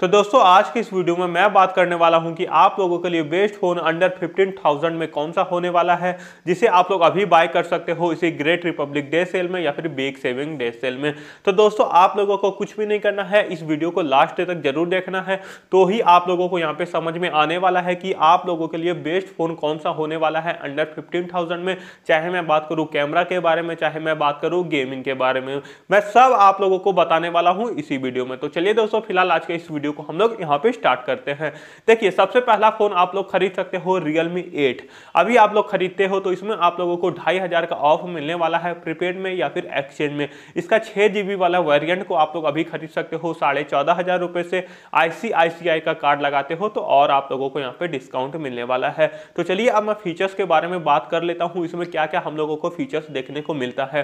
तो दोस्तों आज के इस वीडियो में मैं बात करने वाला हूं कि आप लोगों के लिए बेस्ट फोन अंडर 15,000 में कौन सा होने वाला है जिसे आप लोग अभी बाय कर सकते हो इसे ग्रेट रिपब्लिक डे सेल में या फिर बिग सेविंग डे सेल में तो दोस्तों आप लोगों को कुछ भी नहीं करना है इस वीडियो को लास्ट तक जरूर देखना है तो ही आप लोगों को यहाँ पे समझ में आने वाला है कि आप लोगों के लिए बेस्ट फोन कौन सा होने वाला है अंडर फिफ्टीन में चाहे मैं बात करूँ कैमरा के बारे में चाहे मैं बात करूँ गेमिंग के बारे में मैं सब आप लोगों को बताने वाला हूँ इसी वीडियो में तो चलिए दोस्तों फिलहाल आज के इस वीडियो वीडियो को हम लोग यहाँ पे स्टार्ट करते हैं देखिए सबसे पहला फोन आप लोग खरीद सकते हो रियलमी एट अभी आप लोग खरीदते हो तो इसमें आप लोगों को ढाई हजार का ऑफ मिलने वाला है प्रीपेड में या फिर एक्सचेंज में इसका छह जीबी वाला वेरियंट को आप लोग अभी खरीद सकते हो साढ़े चौदह हजार रुपए से आईसीआईसीआई का कार्ड लगाते हो तो और आप लोगों को यहाँ पे डिस्काउंट मिलने वाला है तो चलिए अब मैं फीचर्स के बारे में बात कर लेता हूँ इसमें क्या क्या हम लोगों को फीचर्स देखने को मिलता है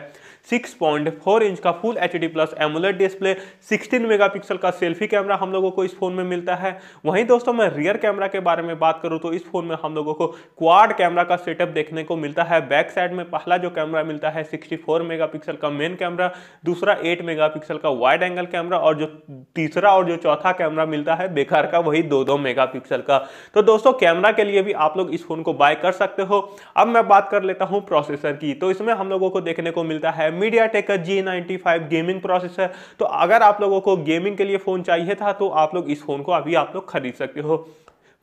6.4 इंच का full H plus AMOLED display sixteen mega का सेल्फी कैमरा हम लोगों लोगों को इस फोन में मिलता है वहीं दोस्तों मैं रियर कैमरा के बारे में बात करूं तो इस फोन में हम लोगों को क्वाड कैमरा का सेटअप देखने को मिलता है बैक साइड में पहला जो कैमरा मिलता है 64 मेगापिक्सल का मेन कैमरा दूसरा 8 मेगापिक्सल का वाइड एंगल कैमरा और जो तीसरा और जो चौथा कैमरा मिलता है बेकार का वही दो दो मेगा का तो दोस्तों कैमरा के लिए भी आप लोग इस फोन को बाय कर सकते हो अब मैं बात कर लेता हूँ प्रोसेसर की तो इसमें हम लोगों को देखने को मिलता है MediaTek G gaming processor तो अगर आप लोगों को गेमिंग के लिए फोन चाहिए था तो आप लोग इस फ़ोन को अभी आप लोग खरीद सकते हो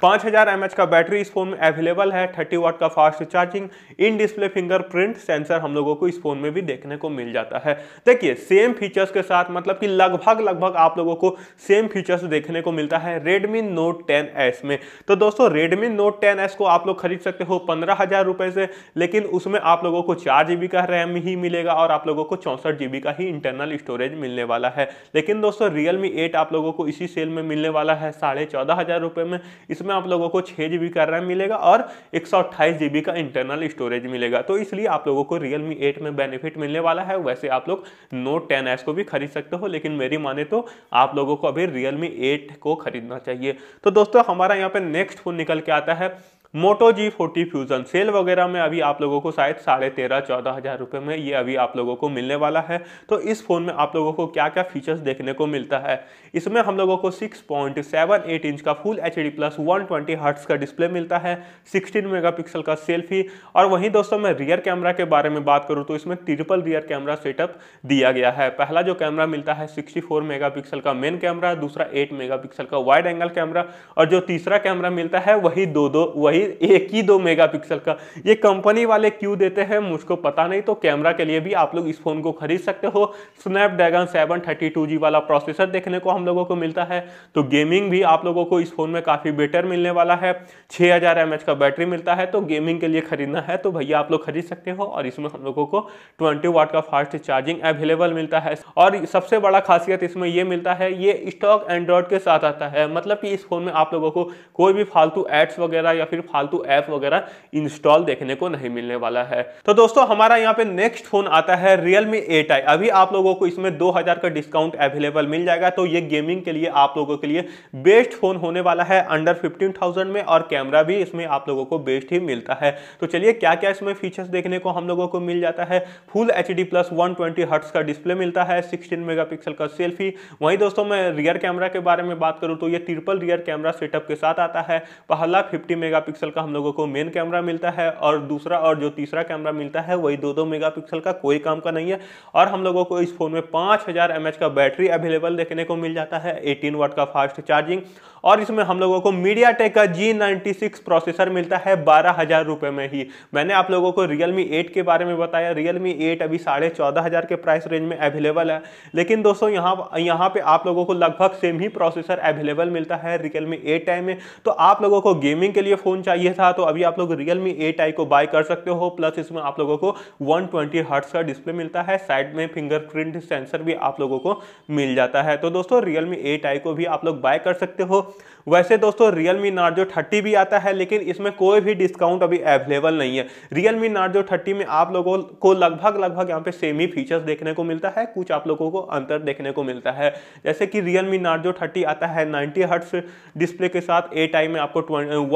पाँच हज़ार एम का बैटरी इस फोन में अवेलेबल है थर्टी वाट का fast charging in display fingerprint sensor हम लोगों को इस फोन में भी देखने को मिल जाता है देखिए सेम फीचर्स के साथ मतलब कि लगभग लगभग आप लोगों को सेम फीचर्स देखने को मिलता है रेडमी नोट टेन में तो दोस्तों रेडमी नोट टेन को आप लोग खरीद सकते हो पंद्रह हज़ार से लेकिन उसमें आप लोगों को चार जी का रैम ही मिलेगा और आप लोगों को चौंसठ जी का ही इंटरनल स्टोरेज मिलने वाला है लेकिन दोस्तों रियलमी एट आप लोगों को इसी सेल में मिलने वाला है साढ़े चौदह हज़ार में इसमें इसमें आप लोगों को छः जी का रैम मिलेगा और एक सौ का इंटरनल स्टोरेज मिलेगा तो इसलिए आप लोगों को रियलमी एट में बेनिफिट मिलने वाला है वैसे आप लोग नोट टेन को भी खरीद सकते हो लेकिन मेरी माने तो आप लोगों को अभी रियलमी एट को खरीदना चाहिए तो दोस्तों हमारा यहाँ पे नेक्स्ट फोन निकल के आता है Moto G forty fusion sale वगैरह में अभी आप लोगों को शायद साढ़े तेरह चौदह हज़ार रुपये में ये अभी आप लोगों को मिलने वाला है तो इस फ़ोन में आप लोगों को क्या क्या फीचर्स देखने को मिलता है इसमें हम लोगों को six point seven eight inch का full H D plus one twenty hertz का डिस्प्ले मिलता है सिक्सटीन मेगा पिक्सल का सेल्फी और वहीं दोस्तों मैं रियर कैमरा के बारे में बात करूँ तो इसमें ट्रिपल रियर कैमरा सेटअप दिया गया है पहला जो कैमरा मिलता है सिक्सटी फोर मेगा पिक्सल का मेन कैमरा दूसरा एट मेगा पिक्सल का वाइड एंगल कैमरा और जो तीसरा कैमरा मिलता है वही दो दो वही एक ही दो मेगापिक्सल का ये कंपनी वाले क्यों देते हैं मुझको पता नहीं तो कैमरा के लिए भी आप लोग इस फोन को खरीद सकते हो स्नैपड्रैगन सेवन थर्टी वाला प्रोसेसर देखने को हम लोगों को मिलता है तो गेमिंग भी आप लोगों को इस फोन में काफ़ी बेटर मिलने वाला है छह हज़ार का बैटरी मिलता है तो गेमिंग के लिए खरीदना है तो भैया आप लोग खरीद सकते हो और इसमें हम लोगों को ट्वेंटी वाट का फास्ट चार्जिंग अवेलेबल मिलता है और सबसे बड़ा खासियत इसमें यह मिलता है ये स्टॉक एंड्रॉयड के साथ आता है मतलब कि इस फोन में आप लोगों को कोई भी फालतू एड्स वगैरह या फिर फालतू ऐप वगैरह इंस्टॉल देखने को नहीं मिलने वाला है तो दोस्तों हमारा यहाँ पे नेक्स्ट फोन आता है रियलमी एट आई अभी आप लोगों को इसमें दो हजार का डिस्काउंट अवेलेबल मिल जाएगा तो ये गेमिंग के लिए आप लोगों के लिए बेस्ट फोन होने वाला है अंडर फिफ्टीन में और कैमरा भी इसमें आप लोगों को बेस्ट ही मिलता है तो चलिए क्या क्या इसमें फीचर्स देखने को हम लोगों को मिल जाता है full H D plus one twenty का डिस्प्ले मिलता है सिक्सटीन मेगा का सेल्फी वहीं दोस्तों मैं रियर कैमरा के बारे में बात करूं तो ये ट्रिपल रियर कैमरा सेटअप के साथ आता है पहला 50 मेगा मेगापिक्सल का हम लोगों को मेन कैमरा मिलता है और दूसरा और जो तीसरा कैमरा मिलता है वही दो दो मेगापिक्सल का कोई काम का नहीं है और हम लोगों को इस फोन में पाँच हज़ार का बैटरी अवेलेबल देखने को मिल जाता है एटीन वाट का फास्ट चार्जिंग और इसमें हम लोगों को मीडिया टेक का जी नाइन्टी सिक्स प्रोसेसर मिलता है बारह हजार रुपये में ही मैंने आप लोगों को रियल मी एट के बारे में बताया रियल मी एट अभी साढ़े चौदह हजार के प्राइस रेंज में अवेलेबल है लेकिन दोस्तों यहाँ यहाँ पे आप लोगों को लगभग सेम ही प्रोसेसर अवेलेबल मिलता है रियल मी एट आई में तो आप लोगों को गेमिंग के लिए फ़ोन चाहिए था तो अभी आप लोग रियल मी एट आई को बाय कर सकते हो प्लस इसमें आप लोगों को वन ट्वेंटी का डिस्प्ले मिलता है साइड में फिंगरप्रिंट सेंसर भी आप लोगों को मिल जाता है तो दोस्तों रियल मी एट आई को भी आप लोग बाय कर सकते हो वैसे दोस्तों रियल मी नार्जो थर्टी भी आता है लेकिन इसमें कोई भी डिस्काउंट अभी अवेलेबल नहीं है रियल मी नार्जो थर्टी में आप लोगों को लगभग लगभग यहाँ पे सेम ही फीचर्स देखने को मिलता है कुछ आप लोगों को अंतर देखने को मिलता है जैसे कि रियल मी नार्जो थर्टी आता है नाइन्टी हर्ट्स डिस्प्ले के साथ ए टाइम में आपको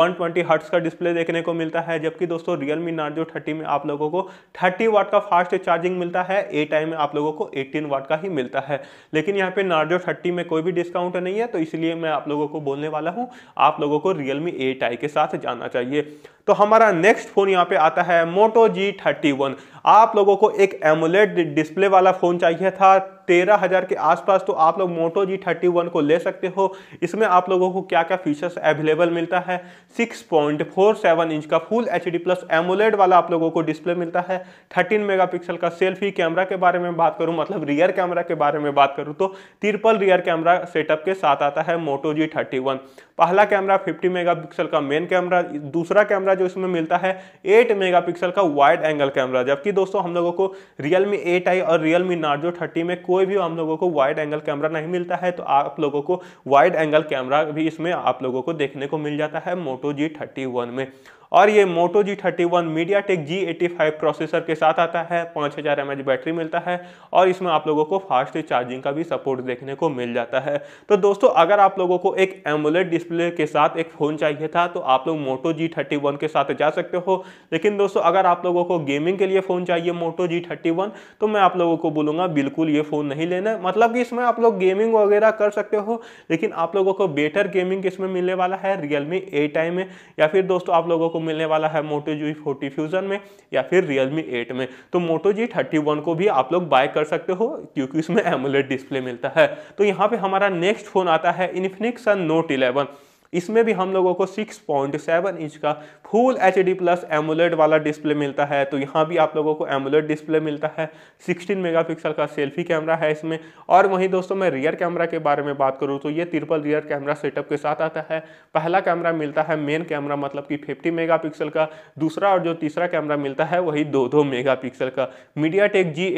वन ट्वेंटी का डिस्प्ले देखने को मिलता है जबकि दोस्तों रियल मी नार्जो थर्टी में आप लोगों को थर्टी वाट का फास्ट चार्जिंग मिलता है ए टाइम में आप लोगों को एटीन वाट का ही मिलता है लेकिन यहाँ पे नार्जो थर्टी में कोई भी डिस्काउंट नहीं है तो इसलिए मैं आप लोगों को बोलने वाला हूँ आप लोगों को रियलमी एट आई के साथ जाना चाहिए तो हमारा नेक्स्ट फोन यहाँ पे आता है मोटो जी थर्टी वन आप लोगों को एक एमुलेट डिस्प्ले वाला फ़ोन चाहिए था तेरह हज़ार के आसपास तो आप लोग मोटो जी थर्टी वन को ले सकते हो इसमें आप लोगों को क्या क्या फीचर्स अवेलेबल मिलता है six point four seven inch का full H D plus AMOLED वाला आप लोगों को डिस्प्ले मिलता है थर्टीन मेगा पिक्सल का सेल्फी कैमरा के बारे में बात करूँ मतलब रियर कैमरा के बारे में बात करूँ तो तिरपल रियर कैमरा सेटअप के साथ आता है मोटो जी थर्टी वन पहला कैमरा मेगा पिक्सल का मेन कैमरा दूसरा कैमरा जो इसमें मिलता है मेगा पिक्सल का वाइड एंगल कैमरा जबकि जबकि दोस्तों हम लोगों को रियल मी एट आई और रियल मी नार्जो थर्टी में कोई भी हम लोगों को वाइड एंगल कैमरा नहीं मिलता है तो आप लोगों को वाइड एंगल कैमरा भी इसमें आप लोगों को देखने को मिल जाता है मोटो जी थर्टी वन में और ये Moto G thirty one MediaTek G eighty five processor के साथ आता है पाँच हज़ार एम एच बैटरी मिलता है और इसमें आप लोगों को फास्ट चार्जिंग का भी सपोर्ट देखने को मिल जाता है तो दोस्तों अगर आप लोगों को एक एमुलेट डिस्प्ले के साथ एक फ़ोन चाहिए था तो आप लोग मोटो जी थर्टी वन के साथ जा सकते हो लेकिन दोस्तों अगर आप लोगों को गेमिंग के लिए फ़ोन चाहिए मोटो जी थर्टी वन तो मैं आप लोगों को बोलूँगा बिल्कुल ये फ़ोन नहीं लेना मतलब कि इसमें आप लोग गेमिंग वगैरह कर सकते हो लेकिन आप लोगों को बेटर गेमिंग इसमें मिलने वाला है रियलमी ए टाइम में या फिर दोस्तों आप लोगों को मिलने वाला है मोटो जी फोर्टी फ्यूजन में या फिर रियलमी एट में तो मोटो जी थर्टी वन को भी आप लोग बाय कर सकते हो क्योंकि उसमें एमुलेट डिस्प्ले मिलता है तो यहाँ पे हमारा नेक्स्ट फोन आता है इन्फिनिक्सन नोट इलेवन इसमें भी हम लोगों को 6.7 इंच का full H D plus AMOLED वाला डिस्प्ले मिलता है तो यहाँ भी आप लोगों को एमुलेट डिस्प्ले मिलता है 16 मेगापिक्सल का सेल्फी कैमरा है इसमें और वहीं दोस्तों मैं रियर कैमरा के बारे में बात करूँ तो ये ट्रिपल रियर कैमरा सेटअप के साथ आता है पहला कैमरा मिलता है मेन कैमरा मतलब कि 50 मेगापिक्सल का दूसरा और जो तीसरा कैमरा मिलता है वही दो दो मेगा का मीडिया टेक जी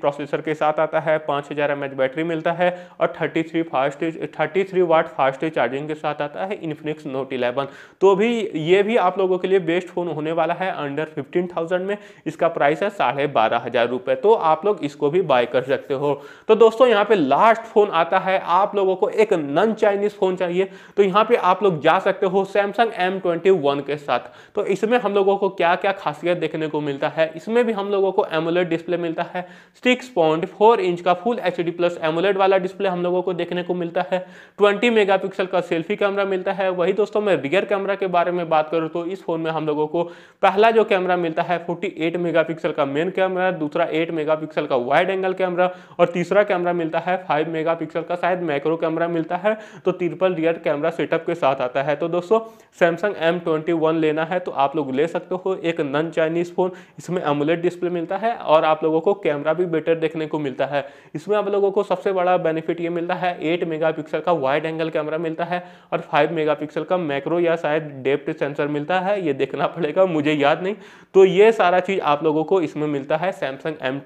प्रोसेसर के साथ आता है पाँच हज़ार बैटरी मिलता है और thirty three fast thirty watt fast charging के साथ आता है इन्फिनिक्स नोट इलेवन तो भी ये भी आप लोगों लोगों के लिए बेस्ट फोन होने वाला है अंडर फिफ्टीन थाउजेंड में इसका प्राइस है साढ़े बारह हजार रुपए तो आप लोग इसको भी बाय कर सकते हो तो दोस्तों यहाँ पे लास्ट फोन आता है आप लोगों को एक नन चाइनीज फोन चाहिए तो यहाँ पे आप लोग जा सकते हो सैमसंग एम ट्वेंटी वन के साथ तो इसमें हम लोगों को क्या क्या खासियत देखने को मिलता है इसमें भी हम लोगों को एमोलेड डिस्प्ले मिलता है सिक्स पॉइंट फोर इंच का full H D plus AMOLED वाला डिस्प्ले हम लोगों को देखने को मिलता है ट्वेंटी मेगा का सेल्फी कैमरा मिलता है वही दोस्तों में रियर कैमरा के बारे में बात करूँ तो इस फ़ोन में हम लोगों को पहला जो कैमरा मिलता है 48 मेगापिक्सल का मेन कैमरा दूसरा 8 मेगापिक्सल का वाइड एंगल कैमरा और तीसरा कैमरा मिलता है 5 मेगापिक्सल का शायद मैक्रो कैमरा मिलता है तो ट्रिपल रियर कैमरा सेटअप के साथ आता है तो दोस्तों सैमसंग एम लेना है तो आप लोग ले सकते हो एक नन चाइनीज़ फ़ोन इसमें एमुलेट डिस्प्ले मिलता है और आप लोगों को कैमरा भी बेटर देखने को मिलता है इसमें आप लोगों को सबसे बड़ा बेनिफिट ये मिलता है एट मेगापिक्सल का वाइड एंगल कैमरा मिलता है और फाइव मेगापिक्सल का मैक्रो या शायद डेप्थ सेंसर मिलता है है ये देखना पड़ेगा मुझे याद नहीं तो ये सारा चीज आप लोगों को इसमें मिलता है सैमसंग एम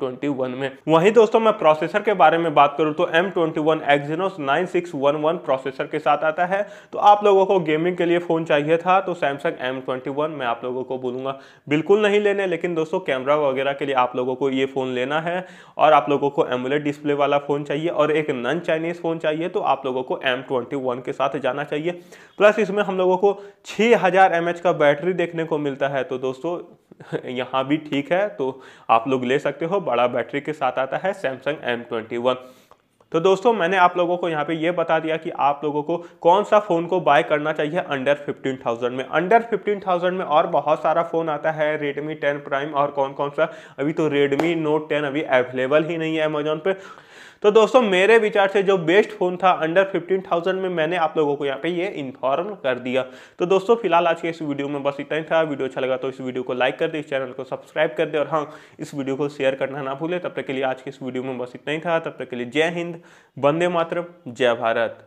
में वहीं दोस्तों मैं प्रोसेसर के बारे में बात करूँ तो M twenty one Exynos processor के साथ आता है तो आप लोगों को गेमिंग के लिए फोन चाहिए था तो सैमसंग एम मैं आप लोगों को बोलूंगा बिल्कुल नहीं लेने लेकिन दोस्तों कैमरा वगैरह के लिए आप लोगों को ये फ़ोन लेना है और आप लोगों को एमुलेट डिस्प्ले वाला फ़ोन चाहिए और एक नन चाइनीज़ फ़ोन चाहिए तो आप लोगों को एम ट्वेंटी वन के साथ जाना चाहिए प्लस इसमें हम लोगों को छह हज़ार एम का बैटरी बैटरी देखने को मिलता है तो दोस्तों यहाँ भी ठीक है तो आप लोग ले सकते हो बड़ा बैटरी के साथ आता है सैमसंग एम ट्वेंटी वन तो दोस्तों मैंने आप लोगों को यहाँ पे ये बता दिया कि आप लोगों को कौन सा फ़ोन को बाय करना चाहिए अंडर 15,000 में अंडर 15,000 में और बहुत सारा फ़ोन आता है Redmi 10 Prime और कौन कौन सा अभी तो Redmi Note 10 अभी अवेलेबल ही नहीं है अमेजोन पे तो दोस्तों मेरे विचार से जो बेस्ट फोन था अंडर फिफ्टीन थाउजेंड में मैंने आप लोगों को यहाँ पे ये इन्फॉर्म कर दिया तो दोस्तों फिलहाल आज के इस वीडियो में बस इतना ही था वीडियो अच्छा लगा तो इस वीडियो को लाइक कर दे इस चैनल को सब्सक्राइब कर दे और हाँ इस वीडियो को शेयर करना ना भूले तब तक के लिए आज के इस वीडियो में बस इतना ही था तब तक के लिए जय हिंद वंदे मातरम जय भारत